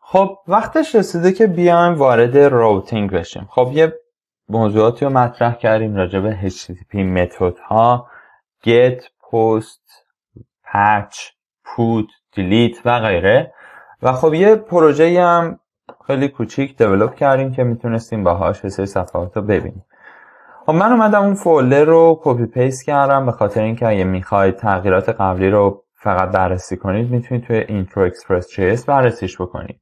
خب وقتش رسیده که بیایم وارد راوتینگ بشیم خب یه موضوعاتی رو مطرح کردیم راجع به HTTP متد ها get, post, patch, put, delete و غیره و خب یه پروژه هم خیلی کوچیک دیولوب کردیم که میتونستیم باهاش هاش صفحات رو ببینیم خب من اومدم اون فولدر رو کپی پیست کردم به خاطر اینکه اگه میخواید تغییرات قبلی رو فقط بررسی کنید میتونید توی اینترو اکسپرس جیس بررسیش بکنید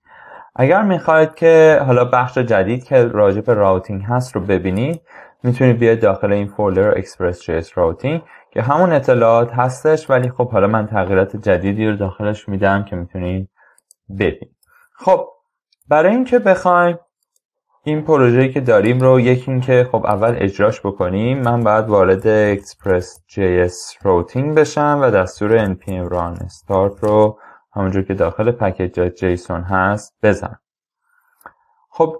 اگر میخواید که حالا بخش جدید که راجع به راوتینگ هست رو ببینید میتونید بیاید داخل این فولدر اکسپرس جیس راوتینگ که همون اطلاعات هستش ولی خب حالا من تغییرات جدیدی رو داخلش میدم که میتونید ببینید خب برای اینکه بخوایم این پروژه‌ای که داریم رو یکی این که خب اول اجراش بکنیم من باید وارد اکسپرس جی اس روتینگ بشم و دستور npm run start رو همونجور که داخل پکیج جیسون هست بزن خب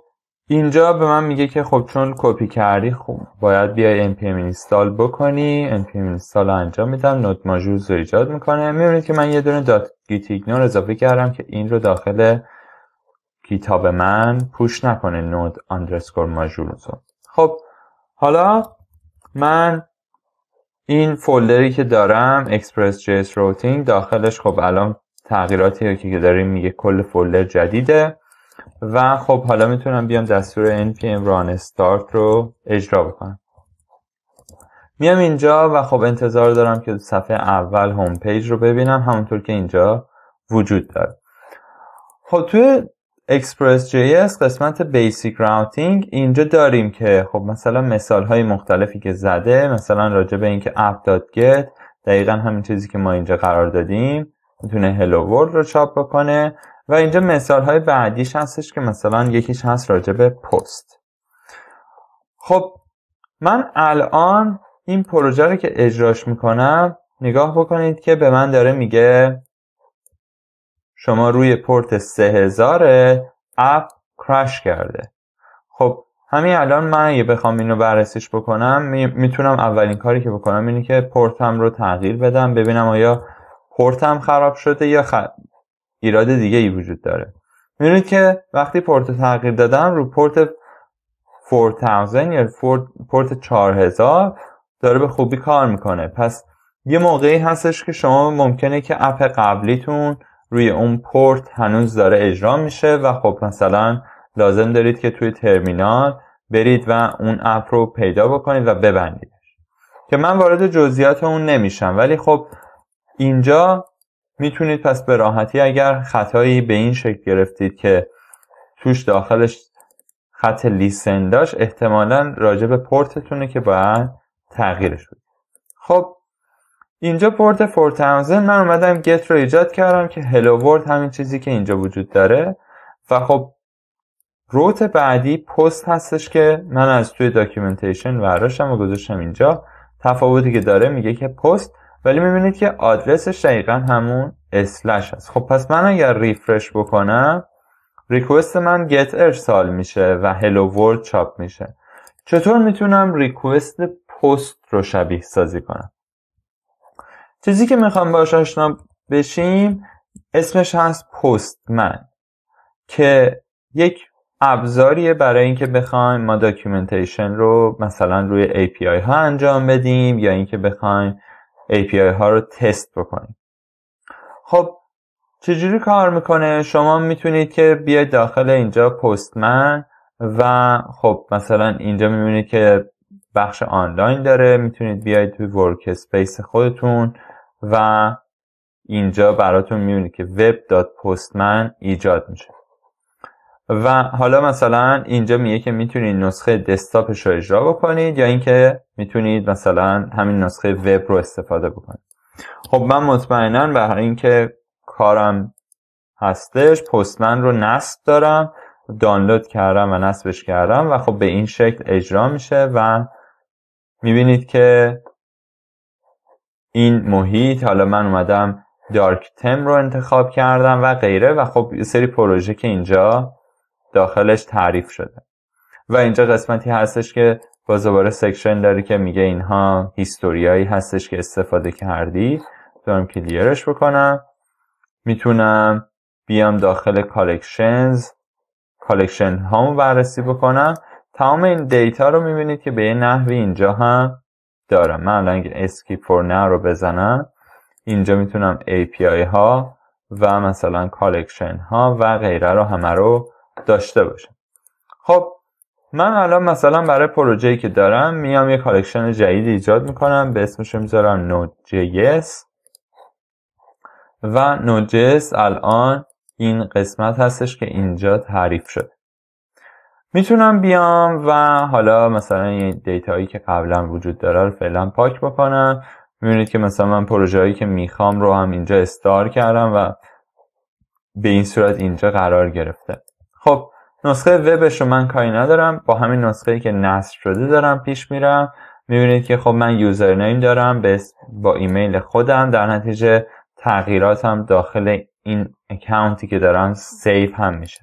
اینجا به من میگه که خب چون کپی کردی خب باید بیای npm اینستال بکنی npm اینستال رو انجام میدم نوت ماژول رو ایجاد میکنه میبینید که من یه دونه دات اضافه کردم که این رو داخل به من پوش نکنه نود اندرسکور ماژولوسو خب حالا من این فولدری که دارم اکسپرس جیس روتینگ داخلش خب الان تغییراتی که داریم میگه کل فولدر جدیده و خب حالا میتونم بیام دستور npm run start رو اجرا بکنم میام اینجا و خب انتظار دارم که صفحه اول هوم پیج رو ببینم همونطور که اینجا وجود داره خب توی اکسپرس جی قسمت بیسیک راوتینگ اینجا داریم که خب مثلا مثال های مختلفی که زده مثلا راجع به اینکه اپ گت دقیقا همین چیزی که ما اینجا قرار دادیم میتونه هلو ورلد رو چاپ بکنه و اینجا مثال های بعدیش هستش که مثلا یکیش هست راجع به پست خب من الان این پروژه رو که اجراش میکنم نگاه بکنید که به من داره میگه شما روی پورت 3000 اپ کرش کرده خب همین الان من اگه بخوام اینو بررسیش بکنم میتونم اولین کاری که بکنم اینه که پورتم رو تغییر بدم ببینم آیا پورتم خراب شده یا خ... ایراد دیگه ای وجود داره میبینید که وقتی پورت تغییر دادم رو پورت 4000 یا پورت 4000 داره به خوبی کار میکنه پس یه موقعی هستش که شما ممکنه که اپ قبلیتون روی اون پورت هنوز داره اجرا میشه و خب مثلا لازم دارید که توی ترمینال برید و اون اپ رو پیدا بکنید و ببندید که من وارد جزئیات اون نمیشم ولی خب اینجا میتونید پس به راحتی اگر خطایی به این شکل گرفتید که توش داخلش خط لیسن داشت احتمالا راجع به پورتتونه که باید تغییرش بود خب اینجا پورت 4000 من اومدم گت رو ایجاد کردم که هلو ورد همین چیزی که اینجا وجود داره و خب روت بعدی پست هستش که من از توی داکیومنتیشن وراشم و گذاشتم اینجا تفاوتی که داره میگه که پست ولی میبینید که آدرسش دقیقا همون اسلش هست خب پس من اگر ریفرش بکنم ریکوست من گت ارسال میشه و هلو ورد چاپ میشه چطور میتونم ریکوست پست رو شبیه سازی کنم چیزی که میخوام باش آشنا بشیم اسمش هست پستمن که یک ابزاریه برای اینکه بخوایم ما داکیومنتیشن رو مثلا روی API ها انجام بدیم یا اینکه بخوایم API ها رو تست بکنیم خب چجوری کار میکنه شما میتونید که بیاید داخل اینجا پستمن و خب مثلا اینجا میبینید که بخش آنلاین داره میتونید بیاید توی ورک اسپیس خودتون و اینجا براتون میونید که web.postman ایجاد میشه و حالا مثلا اینجا میگه که میتونید نسخه دسکتاپش رو اجرا بکنید یا اینکه میتونید مثلا همین نسخه وب رو استفاده بکنید خب من مطمئنا برای اینکه کارم هستش پستمن رو نصب دارم دانلود کردم و نصبش کردم و خب به این شکل اجرا میشه و میبینید که این محیط حالا من اومدم دارک تم رو انتخاب کردم و غیره و خب یه سری پروژه که اینجا داخلش تعریف شده و اینجا قسمتی هستش که باز دوباره سکشن داری که میگه اینها هیستوریایی هستش که استفاده کردی دارم کلیرش بکنم میتونم بیام داخل کالکشنز کالکشن هامو بررسی بکنم تمام این دیتا رو میبینید که به یه نحوی اینجا هم دارم من الان اسکی فور نه رو بزنم اینجا میتونم API ها و مثلا کالکشن ها و غیره رو همه رو داشته باشم خب من الان مثلا برای پروژه‌ای که دارم میام یه کالکشن جدید ایجاد میکنم به اسمش میذارم نود و نود الان این قسمت هستش که اینجا تعریف شد میتونم بیام و حالا مثلا یه دیتایی که قبلا وجود داره رو فعلا پاک بکنم میبینید که مثلا من پروژه هایی که میخوام رو هم اینجا استار کردم و به این صورت اینجا قرار گرفته خب نسخه وبش رو من کاری ندارم با همین نسخه ای که نصب شده دارم پیش میرم میبینید که خب من نیم دارم با ایمیل خودم در نتیجه تغییراتم داخل این اکاونتی که دارم سیف هم میشه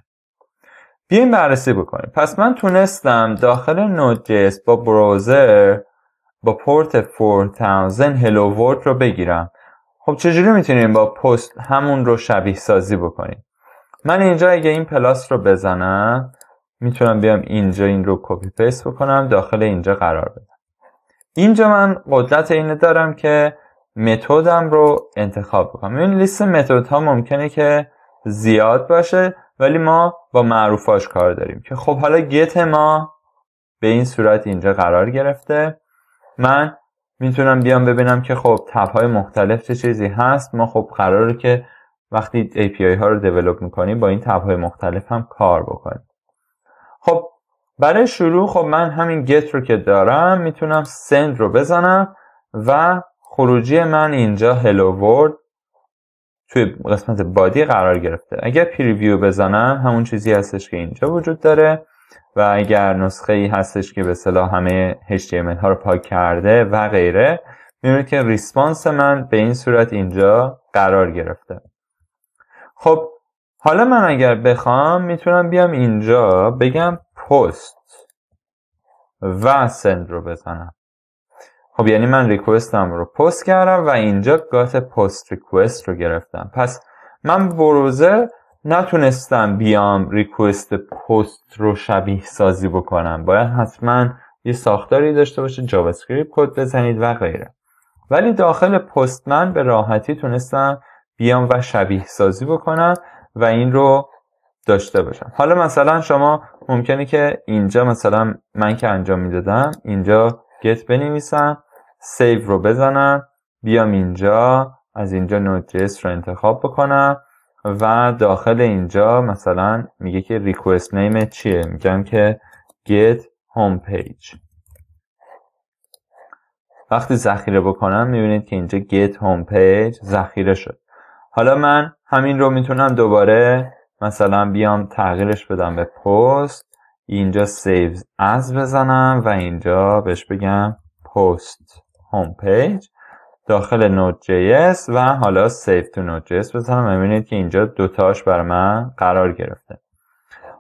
بیایم بررسی بکنیم پس من تونستم داخل نود جیس با بروزر با پورت 4000 هلو ورد رو بگیرم خب چجوری میتونیم با پست همون رو شبیه سازی بکنیم من اینجا اگه این پلاس رو بزنم میتونم بیام اینجا این رو کپی پیست بکنم داخل اینجا قرار بدم اینجا من قدرت اینه دارم که متدم رو انتخاب بکنم این لیست متد ها ممکنه که زیاد باشه ولی ما با معروفاش کار داریم که خب حالا گت ما به این صورت اینجا قرار گرفته من میتونم بیام ببینم که خب تب های مختلف چه چیزی هست ما خب قراره که وقتی API ها رو دیولوب میکنیم با این تب های مختلف هم کار بکنیم خب برای شروع خب من همین گت رو که دارم میتونم سند رو بزنم و خروجی من اینجا هلو ورد توی قسمت بادی قرار گرفته اگر پریویو بزنم همون چیزی هستش که اینجا وجود داره و اگر نسخه ای هستش که به صلاح همه HTML ها رو پاک کرده و غیره میبینید که ریسپانس من به این صورت اینجا قرار گرفته خب حالا من اگر بخوام میتونم بیام اینجا بگم پست و سند رو بزنم خب یعنی من ریکوستم رو پست کردم و اینجا گات پست ریکوست رو گرفتم پس من بروزر نتونستم بیام ریکوست پست رو شبیه سازی بکنم باید حتما یه ساختاری داشته باشه جاوا اسکریپت کد بزنید و غیره ولی داخل پست من به راحتی تونستم بیام و شبیه سازی بکنم و این رو داشته باشم حالا مثلا شما ممکنه که اینجا مثلا من که انجام میدادم اینجا گت بنویسم سیو رو بزنم بیام اینجا از اینجا نوتریس رو انتخاب بکنم و داخل اینجا مثلا میگه که ریکوست نیم چیه میگم که get homepage. وقتی ذخیره بکنم میبینید که اینجا get homepage ذخیره شد حالا من همین رو میتونم دوباره مثلا بیام تغییرش بدم به پست اینجا سیو از بزنم و اینجا بهش بگم پست هوم پیج داخل نود جی اس و حالا سیف تو نود جی اس بزنم ببینید که اینجا دوتاش بر من قرار گرفته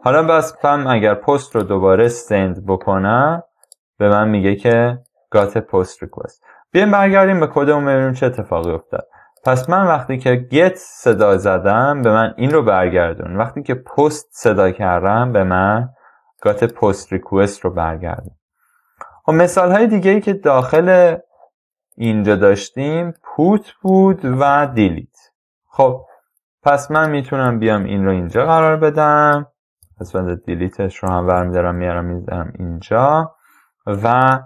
حالا بس پم اگر پست رو دوباره سند بکنم به من میگه که گات پست ریکوست بیایم برگردیم به کدمون ببینیم چه اتفاقی افتاد پس من وقتی که گت صدا زدم به من این رو برگردون وقتی که پست صدا کردم به من گات پست ریکوست رو برگردون و خب، مثال های دیگه ای که داخل اینجا داشتیم پوت بود و دیلیت خب پس من میتونم بیام این رو اینجا قرار بدم من دیلیتش رو هم برمیدارم میارم میذارم اینجا و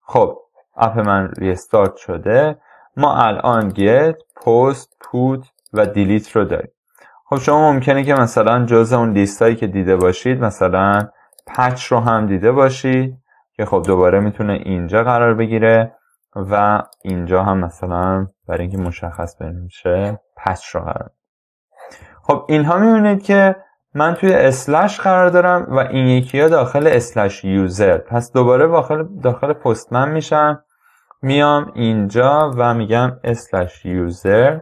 خب اپ من ریستارت شده ما الان گت پست پوت و دیلیت رو داریم خب شما ممکنه که مثلا جز اون لیستایی که دیده باشید مثلا پچ رو هم دیده باشید که خب دوباره میتونه اینجا قرار بگیره و اینجا هم مثلا برای اینکه مشخص بشه پس رو قرار خب اینها میبینید که من توی اسلش قرار دارم و این یکی ها داخل اسلش یوزر پس دوباره داخل, داخل پستمن میشم میام اینجا و میگم اسلش یوزر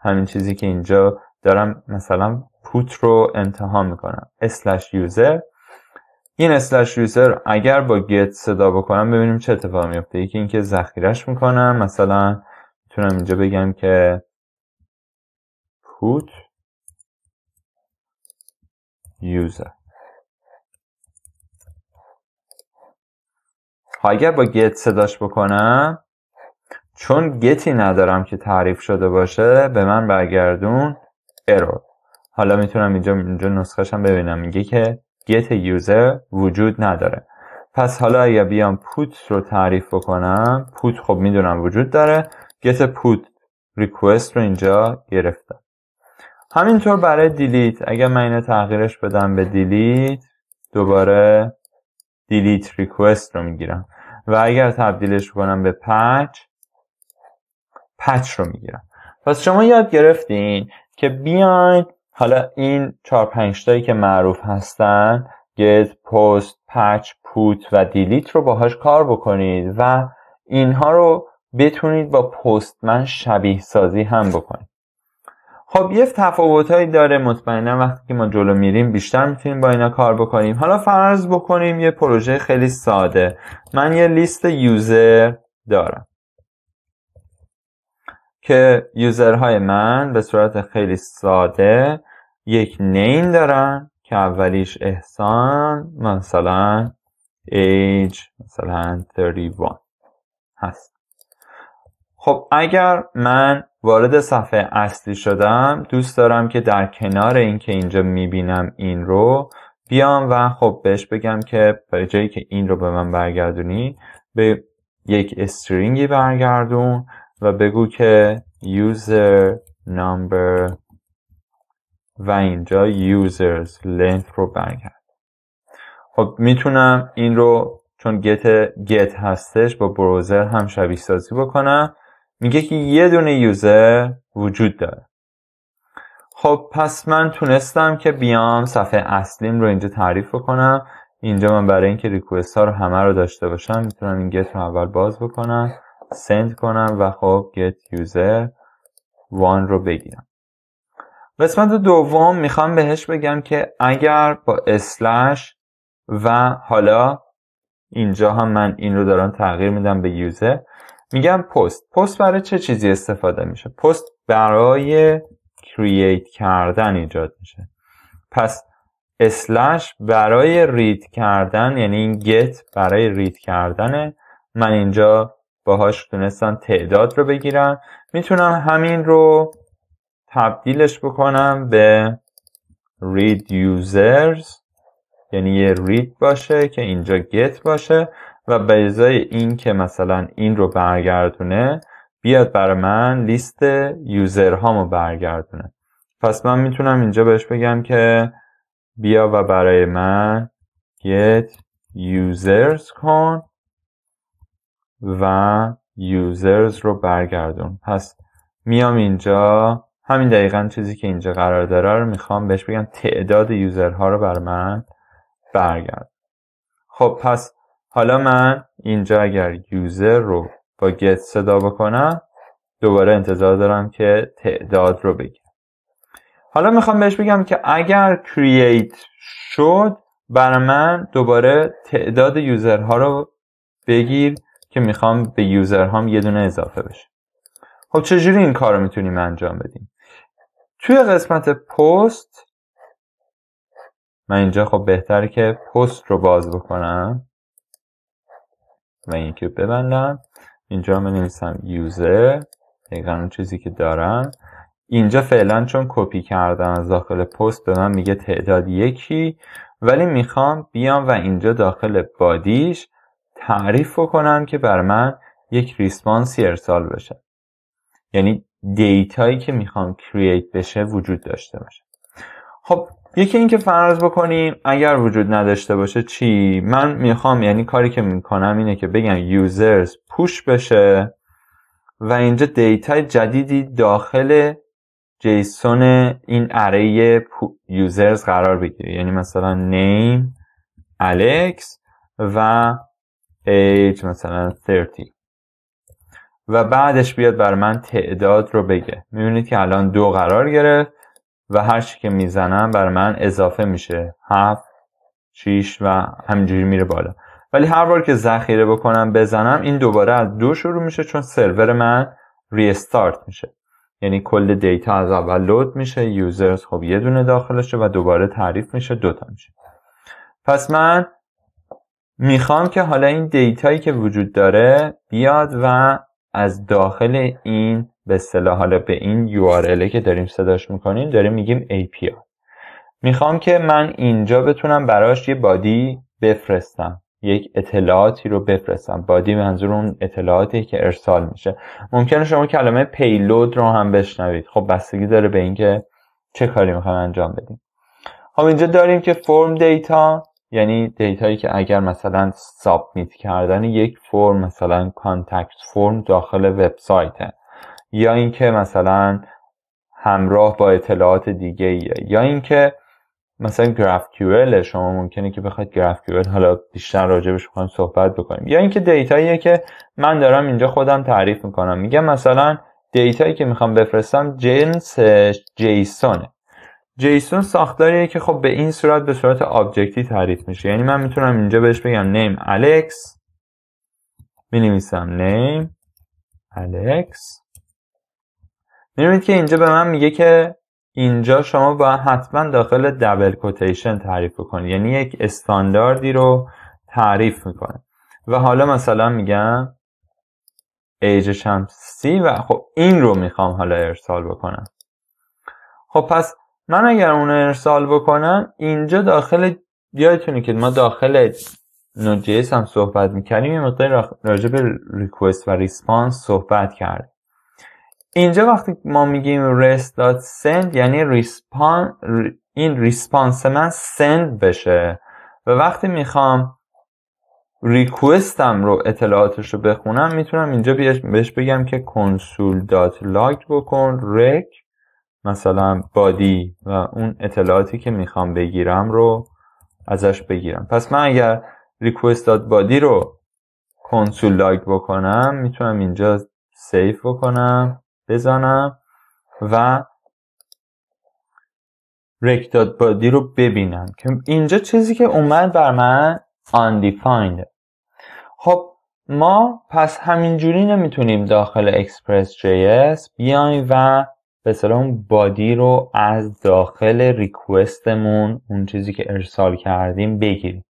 همین چیزی که اینجا دارم مثلا پوت رو امتحان میکنم اسلش یوزر این اسلش یوزر اگر با گت صدا بکنم ببینیم چه اتفاقی میفته یکی اینکه ذخیرش میکنم مثلا میتونم اینجا بگم که put user اگر با گت صداش بکنم چون گتی ندارم که تعریف شده باشه به من برگردون ارور حالا میتونم اینجا اینجا نسخهشم ببینم میگه که گت یوزر وجود نداره پس حالا اگر بیام پوت رو تعریف بکنم پوت خب میدونم وجود داره گت پوت ریکوست رو اینجا گرفتم همینطور برای دیلیت اگر من اینو تغییرش بدم به دیلیت دوباره دیلیت ریکوست رو میگیرم و اگر تبدیلش کنم به پچ پچ رو میگیرم پس شما یاد گرفتین که بیاین حالا این چهار پنج که معروف هستن get, پست پچ پوت و دیلیت رو باهاش کار بکنید و اینها رو بتونید با پستمن شبیه سازی هم بکنید خب یه تفاوتهایی داره مطمئنا وقتی که ما جلو میریم بیشتر میتونیم با اینا کار بکنیم حالا فرض بکنیم یه پروژه خیلی ساده من یه لیست یوزر دارم که یوزرهای من به صورت خیلی ساده یک نین دارن که اولیش احسان مثلا age مثلا 31 هست خب اگر من وارد صفحه اصلی شدم دوست دارم که در کنار اینکه که اینجا میبینم این رو بیام و خب بهش بگم که برای جایی که این رو به من برگردونی به یک استرینگی برگردون و بگو که user number و اینجا users length رو برگرد خب میتونم این رو چون گت get هستش با بروزر هم شبیه سازی بکنم میگه که یه دونه یوزر وجود داره خب پس من تونستم که بیام صفحه اصلیم رو اینجا تعریف بکنم اینجا من برای اینکه ریکوست ها رو همه رو داشته باشم میتونم این گت رو اول باز بکنم سند کنم و خب get user one رو بگیرم قسمت دوم میخوام بهش بگم که اگر با اسلش و حالا اینجا هم من این رو دارم تغییر میدم به یوزر میگم پست پست برای چه چیزی استفاده میشه پست برای کرییت کردن ایجاد میشه پس اسلش برای رید کردن یعنی این گت برای رید کردنه من اینجا باهاش تونستن تعداد رو بگیرم میتونم همین رو تبدیلش بکنم به read users یعنی یه read باشه که اینجا get باشه و به ازای این که مثلا این رو برگردونه بیاد برای من لیست یوزر هامو برگردونه پس من میتونم اینجا بهش بگم که بیا و برای من get users کن و یوزرز رو برگردون پس میام اینجا همین دقیقا چیزی که اینجا قرار داره رو میخوام بهش بگم تعداد یوزرها رو بر من برگرد خب پس حالا من اینجا اگر یوزر رو با گت صدا بکنم دوباره انتظار دارم که تعداد رو بگیرم حالا میخوام بهش بگم که اگر create شد بر من دوباره تعداد یوزرها رو بگیر که میخوام به یوزر هم یه دونه اضافه بشه خب چجوری این کار رو میتونیم انجام بدیم توی قسمت پست من اینجا خب بهتره که پست رو باز بکنم و اینکه ببندم اینجا من نویسم یوزر دقیقا اون چیزی که دارم اینجا فعلا چون کپی کردم از داخل پست به من میگه تعداد یکی ولی میخوام بیام و اینجا داخل بادیش تعریف بکنم که بر من یک ریسپانسی ارسال بشه یعنی دیتایی که میخوام کرییت بشه وجود داشته باشه خب یکی اینکه فرض بکنیم اگر وجود نداشته باشه چی من میخوام یعنی کاری که میکنم اینه که بگم یوزرز پوش بشه و اینجا دیتا جدیدی داخل جیسون این اره یوزرز قرار بگیره یعنی مثلا نیم الکس و age مثلا 30 و بعدش بیاد بر من تعداد رو بگه میبینید که الان دو قرار گرفت و هر چی که میزنم بر من اضافه میشه هفت شیش و همینجوری میره بالا ولی هر بار که ذخیره بکنم بزنم این دوباره از دو شروع میشه چون سرور من ریستارت میشه یعنی کل دیتا از اول لود میشه یوزرز خب یه دونه داخلشه و دوباره تعریف میشه دوتا میشه پس من میخوام که حالا این دیتایی که وجود داره بیاد و از داخل این به صلاح حالا به این یو که داریم صداش میکنیم داریم میگیم API میخوام که من اینجا بتونم براش یه بادی بفرستم یک اطلاعاتی رو بفرستم بادی منظور اون اطلاعاتی که ارسال میشه ممکنه شما کلمه پیلود رو هم بشنوید خب بستگی داره به اینکه چه کاری میخوام انجام بدیم خب اینجا داریم که فرم دیتا یعنی دیتایی که اگر مثلا سابمیت کردن یک فرم مثلا کانتکت فرم داخل وبسایته یا اینکه مثلا همراه با اطلاعات دیگه ایه. یا اینکه مثلا گراف شما ممکنه که بخواید گراف حالا بیشتر راجبش بخوایم صحبت بکنیم یا اینکه دیتاییه که من دارم اینجا خودم تعریف میکنم میگم مثلا دیتایی که میخوام بفرستم جنس جیسونه جیسون ساختاریه که خب به این صورت به صورت آبجکتی تعریف میشه یعنی من میتونم اینجا بهش بگم نیم الکس مینویسم نیم الکس میبینید که اینجا به من میگه که اینجا شما باید حتما داخل دبل کوتیشن تعریف کنید یعنی یک استانداردی رو تعریف میکنه و حالا مثلا میگم ایجش و خب این رو میخوام حالا ارسال بکنم خب پس من اگر اون ارسال بکنم اینجا داخل یادتونه که ما داخل نوجیس هم صحبت میکنیم یه مقدار راجع به ریکوست و ریسپانس صحبت کرد اینجا وقتی ما میگیم rest.send یعنی ریسپان این ریسپانس من سند بشه و وقتی میخوام ریکوستم رو اطلاعاتش رو بخونم میتونم اینجا بهش بگم که کنسول بکن رک مثلا بادی و اون اطلاعاتی که میخوام بگیرم رو ازش بگیرم پس من اگر ریکوست بادی رو کنسول لاگ بکنم میتونم اینجا سیف بکنم بزنم و رک بادی رو ببینم که اینجا چیزی که اومد بر من undefined خب ما پس همینجوری نمیتونیم داخل اس بیایم و به بادی رو از داخل ریکوستمون اون چیزی که ارسال کردیم بگیریم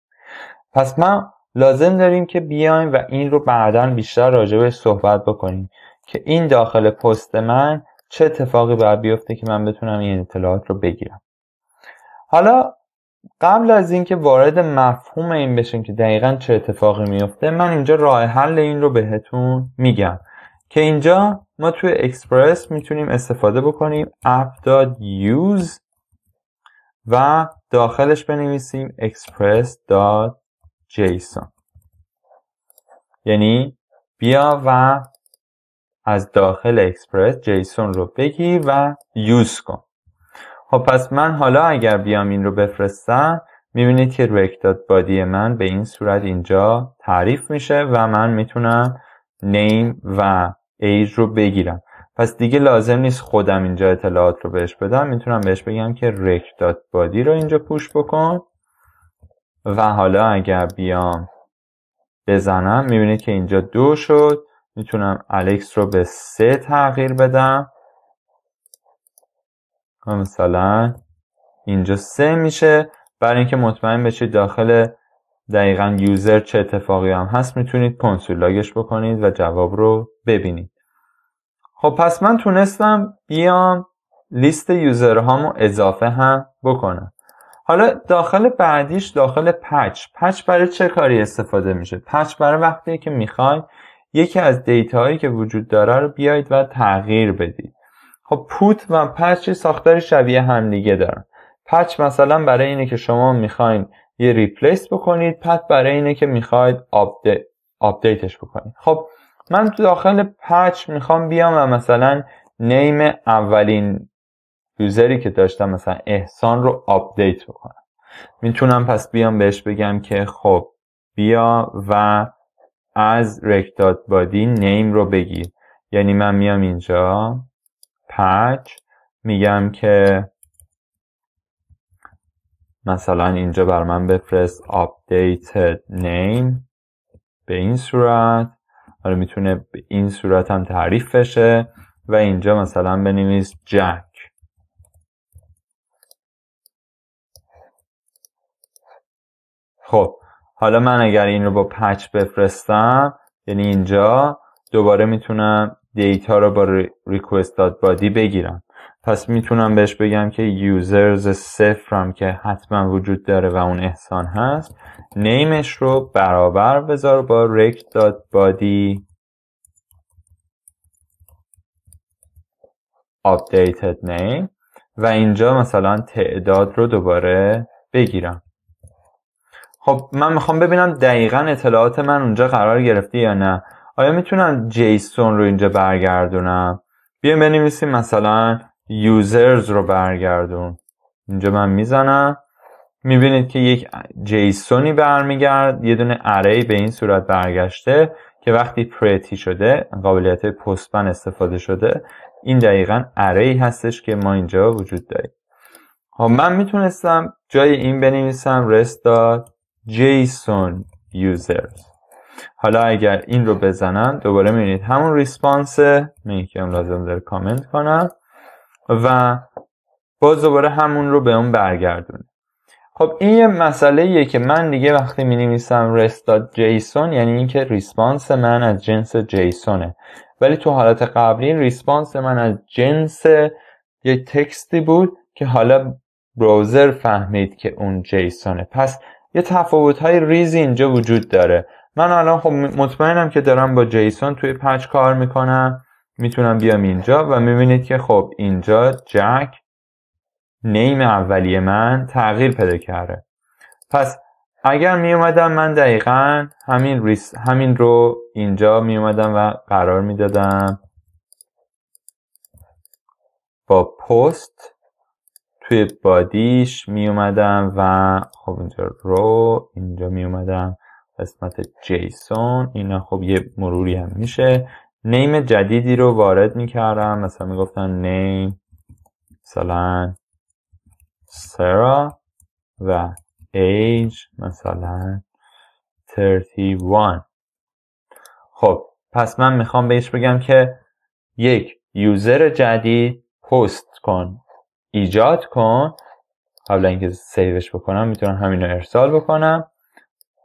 پس ما لازم داریم که بیایم و این رو بعدا بیشتر به صحبت بکنیم که این داخل پست من چه اتفاقی باید بیفته که من بتونم این اطلاعات رو بگیرم حالا قبل از اینکه وارد مفهوم این بشیم که دقیقا چه اتفاقی میفته من اینجا راه حل این رو بهتون میگم که اینجا ما توی اکسپرس میتونیم استفاده بکنیم app.use و داخلش بنویسیم express.json یعنی بیا و از داخل اکسپرس جیسون رو بگی و یوز کن خب پس من حالا اگر بیام این رو بفرستم میبینید که رکتاد بادی من به این صورت اینجا تعریف میشه و من میتونم نیم و ایج رو بگیرم پس دیگه لازم نیست خودم اینجا اطلاعات رو بهش بدم میتونم بهش بگم که رکتات رو اینجا پوش بکن و حالا اگر بیام بزنم میبینید که اینجا دو شد میتونم الکس رو به سه تغییر بدم خب، مثلا اینجا سه میشه برای اینکه مطمئن بشید داخل دقیقا یوزر چه اتفاقی هم هست میتونید لاگش بکنید و جواب رو ببینید خب پس من تونستم بیام لیست یوزر هامو اضافه هم بکنم حالا داخل بعدیش داخل پچ پچ برای چه کاری استفاده میشه پچ برای وقتی که میخوای یکی از دیتا هایی که وجود داره رو بیایید و تغییر بدید خب پوت و پچ ساختار شبیه همدیگه دارن پچ مثلا برای اینه که شما میخواین یه ریپلیس بکنید پت برای اینه که میخواید آپدیتش بکنید خب من تو داخل پچ میخوام بیام و مثلا نیم اولین یوزری که داشتم مثلا احسان رو آپدیت بکنم میتونم پس بیام بهش بگم که خب بیا و از رکتات بادی نیم رو بگیر یعنی من میام اینجا پچ میگم که مثلا اینجا بر من بفرست آپدیت نیم به این صورت حالا میتونه به این صورت هم تعریف بشه و اینجا مثلا بنویس جک خب حالا من اگر این رو با پچ بفرستم یعنی اینجا دوباره میتونم دیتا رو با بادی بگیرم پس میتونم بهش بگم که یوزرز صفرم که حتما وجود داره و اون احسان هست نیمش رو برابر بذار با بادی updated name و اینجا مثلا تعداد رو دوباره بگیرم خب من میخوام ببینم دقیقا اطلاعات من اونجا قرار گرفتی یا نه آیا میتونم جیسون رو اینجا برگردونم بیا بنویسیم مثلا یوزرز رو برگردون اینجا من میزنم میبینید که یک جیسونی برمیگرد یه دونه اری به این صورت برگشته که وقتی پرتی شده قابلیت پستپن استفاده شده این دقیقا اری هستش که ما اینجا وجود داریم خب من میتونستم جای این بنویسم rest.json users حالا اگر این رو بزنم دوباره میبینید همون ریسپانس میگه لازم داره کامنت کنم و باز دوباره همون رو به اون برگردونه خب این یه مسئله ایه که من دیگه وقتی می نویسم rest.json جیسون یعنی اینکه ریسپانس من از جنس جیسونه ولی تو حالت قبلی ریسپانس من از جنس یک تکستی بود که حالا بروزر فهمید که اون جیسونه پس یه تفاوت های ریزی اینجا وجود داره من الان خب مطمئنم که دارم با جیسون توی پچ کار میکنم میتونم بیام اینجا و میبینید که خب اینجا جک نیم اولی من تغییر پیدا کرده پس اگر می من دقیقا همین, ریس همین رو اینجا می و قرار میدادم با پست توی بادیش می و خب اینجا رو اینجا می اومدم قسمت جیسون اینا خب یه مروری هم میشه نیم جدیدی رو وارد میکردم مثلا میگفتن نیم مثلا سرا و ایج مثلا 31 خب پس من میخوام بهش بگم که یک یوزر جدید پست کن ایجاد کن قبل اینکه سیوش بکنم میتونم رو ارسال بکنم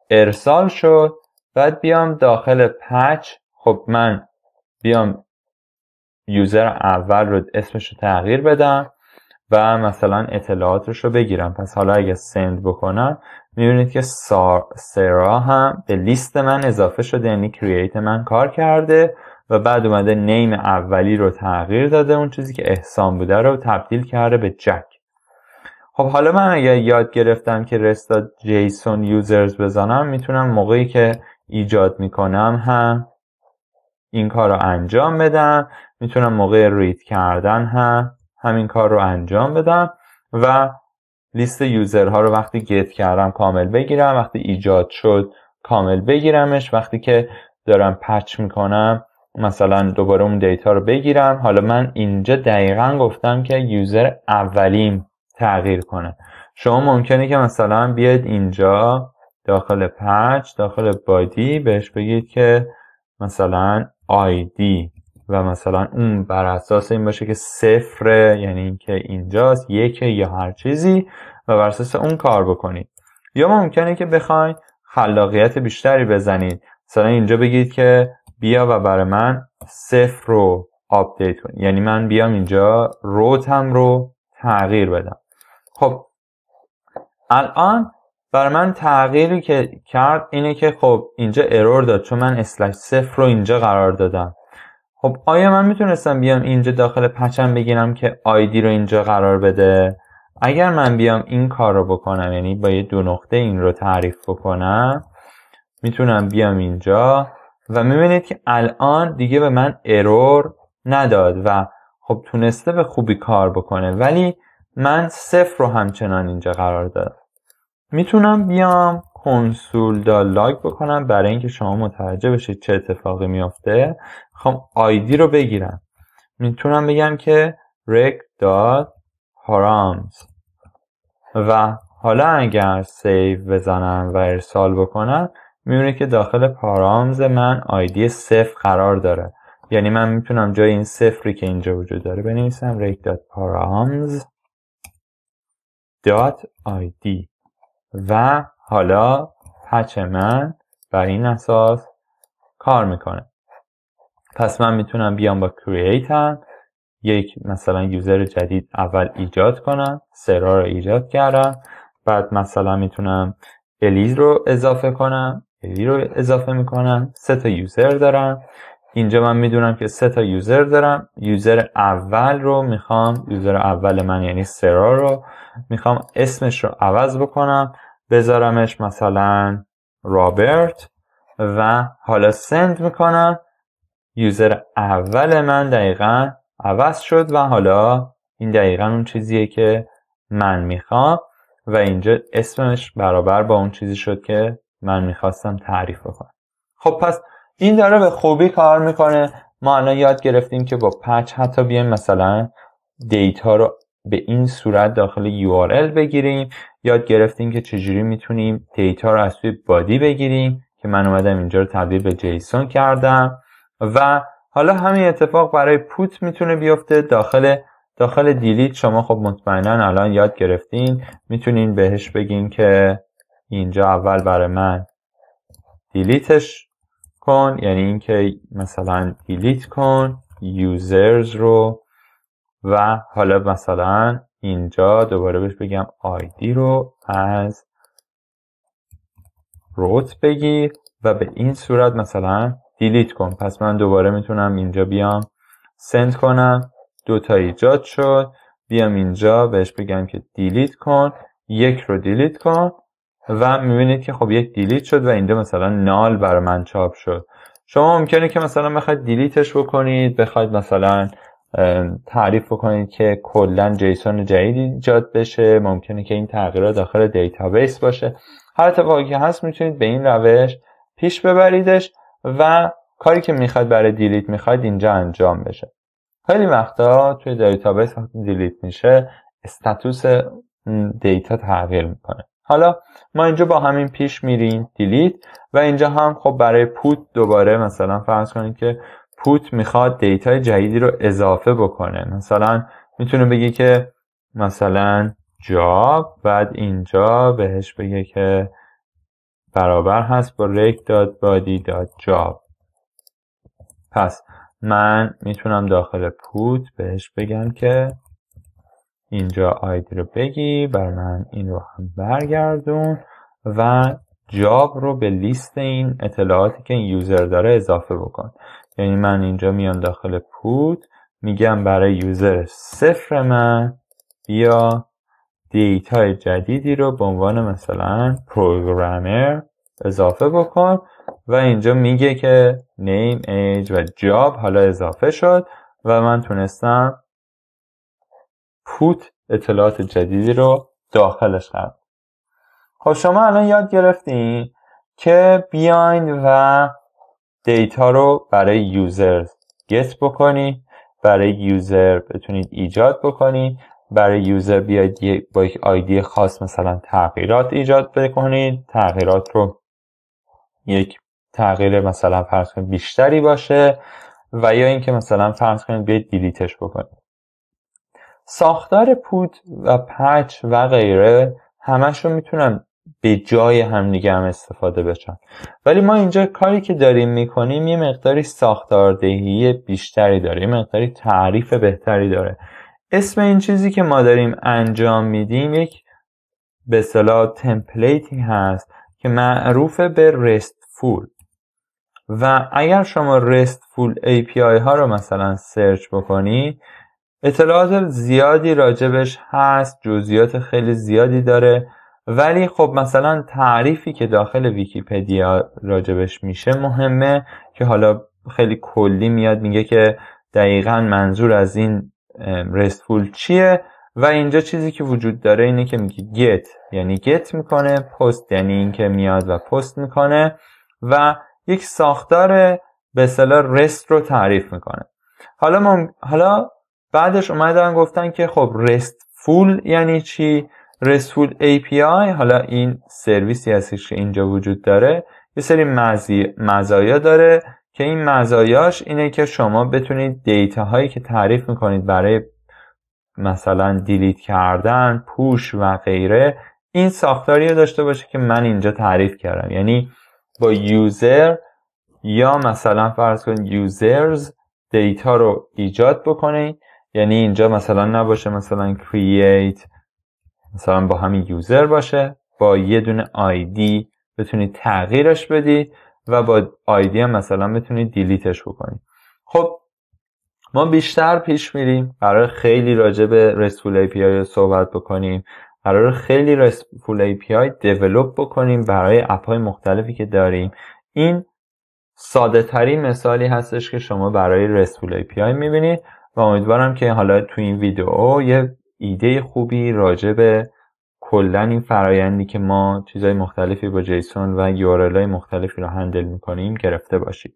ارسال شد بعد بیام داخل پچ خب من بیام یوزر اول رو اسمش رو تغییر بدم و مثلا اطلاعاتش رو بگیرم پس حالا اگه سند بکنم میبینید که سار... سرا هم به لیست من اضافه شده یعنی کرییت من کار کرده و بعد اومده نیم اولی رو تغییر داده اون چیزی که احسان بوده رو تبدیل کرده به جک خب حالا من اگر یاد گرفتم که رستا جیسون یوزرز بزنم میتونم موقعی که ایجاد میکنم هم این کار رو انجام بدم میتونم موقع رید کردن هم همین کار رو انجام بدم و لیست یوزرها رو وقتی گت کردم کامل بگیرم وقتی ایجاد شد کامل بگیرمش وقتی که دارم پچ میکنم مثلا دوباره اون دیتا رو بگیرم حالا من اینجا دقیقا گفتم که یوزر اولیم تغییر کنه شما ممکنه که مثلا بیاید اینجا داخل پچ داخل بادی بهش بگید که مثلا ID و مثلا اون بر اساس این باشه که صفر یعنی اینکه اینجاست یک یا هر چیزی و بر اساس اون کار بکنید یا ممکنه که بخواید خلاقیت بیشتری بزنید مثلا اینجا بگید که بیا و بر من صفر رو آپدیت کن یعنی من بیام اینجا روتم رو تغییر بدم خب الان بر من تغییری که کرد اینه که خب اینجا ارور داد چون من اسلش صفر رو اینجا قرار دادم خب آیا من میتونستم بیام اینجا داخل پچم بگیرم که آیدی رو اینجا قرار بده اگر من بیام این کار رو بکنم یعنی با یه دو نقطه این رو تعریف بکنم میتونم بیام اینجا و میبینید که الان دیگه به من ارور نداد و خب تونسته به خوبی کار بکنه ولی من صفر رو همچنان اینجا قرار دادم میتونم بیام کنسول دالاگ بکنم برای اینکه شما متوجه بشید چه اتفاقی میافته میخوام خب، آیدی رو بگیرم میتونم بگم که rec داد و حالا اگر سیو بزنم و ارسال بکنم میبینه که داخل پارامز من آیدی صفر قرار داره یعنی من میتونم جای این صفری که اینجا وجود داره بنویسم آیدی و حالا پچ من بر این اساس کار میکنه پس من میتونم بیام با create یک مثلا یوزر جدید اول ایجاد کنم سرا رو ایجاد کردم بعد مثلا میتونم الیز رو اضافه کنم الی رو اضافه میکنم سه تا یوزر دارم اینجا من میدونم که سه تا یوزر دارم یوزر اول رو میخوام یوزر اول من یعنی سرا رو میخوام اسمش رو عوض بکنم بذارمش مثلا رابرت و حالا سند میکنم یوزر اول من دقیقا عوض شد و حالا این دقیقا اون چیزیه که من میخوام و اینجا اسمش برابر با اون چیزی شد که من میخواستم تعریف بکنم خب پس این داره به خوبی کار میکنه ما الان یاد گرفتیم که با پچ حتی بیایم مثلا دیتا رو به این صورت داخل URL بگیریم یاد گرفتیم که چجوری میتونیم دیتا رو از توی بادی بگیریم که من اومدم اینجا رو تبدیل به جیسون کردم و حالا همین اتفاق برای پوت میتونه بیفته داخل داخل دیلیت شما خب مطمئنا الان یاد گرفتین میتونین بهش بگین که اینجا اول برای من دیلیتش کن یعنی اینکه مثلا دیلیت کن یوزرز رو و حالا مثلا اینجا دوباره بهش بگم آیدی رو از روت بگیر و به این صورت مثلا دیلیت کن پس من دوباره میتونم اینجا بیام سند کنم دو تا ایجاد شد بیام اینجا بهش بگم که دیلیت کن یک رو دیلیت کن و میبینید که خب یک دیلیت شد و اینجا مثلا نال برای من چاپ شد شما ممکنه که مثلا بخواید دیلیتش بکنید بخواید مثلا تعریف بکنید که کلا جیسون جدید ایجاد بشه ممکنه که این تغییرات داخل دیتابیس باشه هر اتفاقی که هست میتونید به این روش پیش ببریدش و کاری که میخواد برای دیلیت میخواد اینجا انجام بشه خیلی وقتا توی دیتابیس وقتی دیلیت میشه استاتوس دیتا تغییر میکنه حالا ما اینجا با همین پیش میریم دیلیت و اینجا هم خب برای پوت دوباره مثلا فرض کنید که پوت میخواد دیتا جدیدی رو اضافه بکنه مثلا میتونه بگی که مثلا جاب بعد اینجا بهش بگه که برابر هست با ریک داد بادی داد جاب پس من میتونم داخل پوت بهش بگم که اینجا آیدی رو بگی بر من این رو هم برگردون و جاب رو به لیست این اطلاعاتی که این یوزر داره اضافه بکن یعنی من اینجا میان داخل پوت میگم برای یوزر صفر من بیا دیتا جدیدی رو به عنوان مثلا پروگرامر اضافه بکن و اینجا میگه که نیم ایج و جاب حالا اضافه شد و من تونستم پوت اطلاعات جدیدی رو داخلش کرد. خب شما الان یاد گرفتین که بیاین و دیتا رو برای یوزر گت بکنی برای یوزر بتونید ایجاد بکنی برای یوزر بیاید با یک آیدی خاص مثلا تغییرات ایجاد بکنید تغییرات رو یک تغییر مثلا فرض کنید بیشتری باشه و یا اینکه مثلا فرض کنید بیاید دیلیتش بکنید ساختار پود و پچ و غیره همشون میتونن به جای همدیگه هم استفاده بشن ولی ما اینجا کاری که داریم میکنیم یه مقداری ساختاردهی بیشتری داره یه مقداری تعریف بهتری داره اسم این چیزی که ما داریم انجام میدیم یک به صلاح تمپلیتی هست که معروف به فول. و اگر شما رستفول آی ها رو مثلا سرچ بکنی اطلاعات زیادی راجبش هست جزئیات خیلی زیادی داره ولی خب مثلا تعریفی که داخل ویکیپدیا راجبش میشه مهمه که حالا خیلی کلی میاد میگه که دقیقا منظور از این فول چیه و اینجا چیزی که وجود داره اینه که میگه گت یعنی گت میکنه پست یعنی اینکه میاد و پست میکنه و یک ساختار به اصطلاح رست رو تعریف میکنه حالا حالا بعدش اومدن گفتن که خب رست فول یعنی چی رسول API حالا این سرویسی هستش که اینجا وجود داره یه سری مزایا داره که این مزایاش اینه که شما بتونید دیتا هایی که تعریف میکنید برای مثلا دیلیت کردن پوش و غیره این ساختاری رو داشته باشه که من اینجا تعریف کردم یعنی با یوزر یا مثلا فرض کنید یوزرز دیتا رو ایجاد بکنید یعنی اینجا مثلا نباشه مثلا create مثلا با همین یوزر باشه با یه دونه آیدی بتونید تغییرش بدید و با آیدی هم مثلا بتونید دیلیتش بکنید خب ما بیشتر پیش میریم قرار خیلی راجع به پی API صحبت بکنیم قرار خیلی پی API دیولوب بکنیم برای اپ مختلفی که داریم این ساده مثالی هستش که شما برای پی API میبینید و امیدوارم که حالا تو این ویدیو یه ایده خوبی راجع به کلا این فرایندی که ما چیزهای مختلفی با جیسون و های مختلفی رو هندل میکنیم گرفته باشید